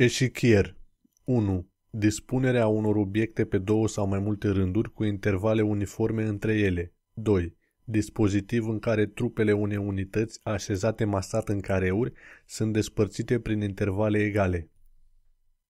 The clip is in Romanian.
Eșichier 1. Dispunerea unor obiecte pe două sau mai multe rânduri cu intervale uniforme între ele. 2. Dispozitiv în care trupele unei unități așezate masat în careuri sunt despărțite prin intervale egale.